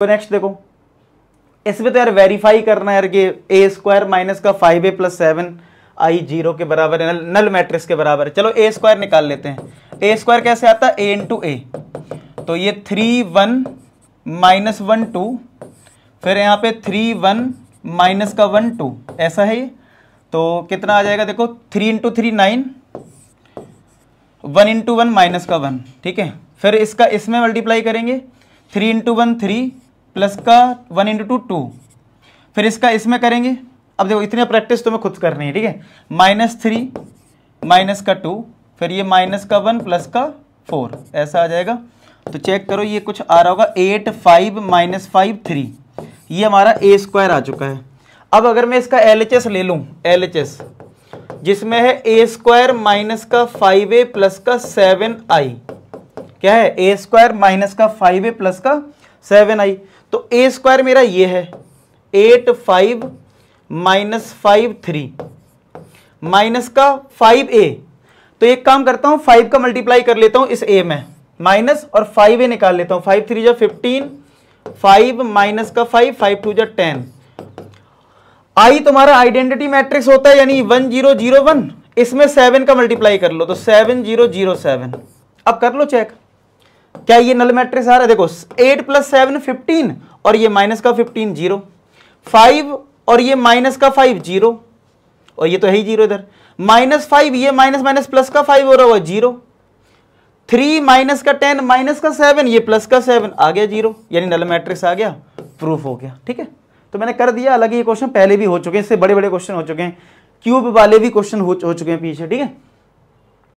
तो नेक्स्ट देखो इसमें तो यार वेरीफाई करना यार कि ए स्क्वायर माइनस का five A plus seven I zero के बराबर है नल, नल मैट्रिक्स के बराबर है चलो ए स्क्वायर निकाल लेते हैं ए स्क्वायर कैसे आता है ए इंटू ए तो ये three one minus one two फिर यहाँ पे थ्री वन माइनस का वन टू ऐसा है ये तो कितना आ जाएगा देखो three into three nine one into one minus का वन ठीक है फिर इसका इसमें मल्टीप्लाई करेंगे three into one three plus का वन इंटू टू टू फिर इसका इसमें करेंगे अब देखो इतनी प्रैक्टिस तुम्हें तो खुद करनी है ठीक है माइनस थ्री माइनस का टू फिर ये माइनस का वन प्लस का फोर ऐसा आ जाएगा तो चेक करो ये कुछ आ रहा होगा eight five minus five three ये हमारा ए स्क्वायर आ चुका है अब अगर मैं इसका एल एच एस ले लूँ एल एच एस जिसमें है ए स्क्वायर माइनस का फाइव ए प्लस का सेवन आई क्या है ए स्क्वायर माइनस का फाइव ए प्लस का सेवन आई तो ए स्क्वायर मेरा ये है eight five minus five three minus का फाइव ए तो एक काम करता हूं फाइव का मल्टीप्लाई कर लेता हूं इस ए में माइनस और फाइव ए निकाल लेता हूं फाइव थ्री जो फिफ्टीन फाइव माइनस का फाइव फाइव टू जो टेन आई तुम्हारा आइडेंटिटी मैट्रिक्स होता है यानी वन जीरो जीरो वन इसमें सेवन का मल्टीप्लाई कर लो तो सेवन जीरो जीरो सेवन अब कर लो चेक क्या ये नल मैट्रिक्स आ रहा है देखो एट प्लस सेवन फिफ्टीन और ये माइनस का फिफ्टीन जीरो फाइव और ये माइनस का फाइव जीरो और ये तो है ही जीरो इधर माइनस फाइव ये माइनस माइनस प्लस का फाइव हो रहा हुआ जीरो थ्री माइनस का टेन माइनस का सेवन ये प्लस का सेवन आ गया जीरो यानी नल मैट्रिक्स आ गया प्रूफ हो गया ठीक है तो मैंने कर दिया अलग ये क्वेश्चन पहले भी हो चुके हैं इससे बड़े बड़े क्वेश्चन हो चुके हैं क्यूब वाले भी क्वेश्चन हो, हो चुके हैं पीछे ठीक है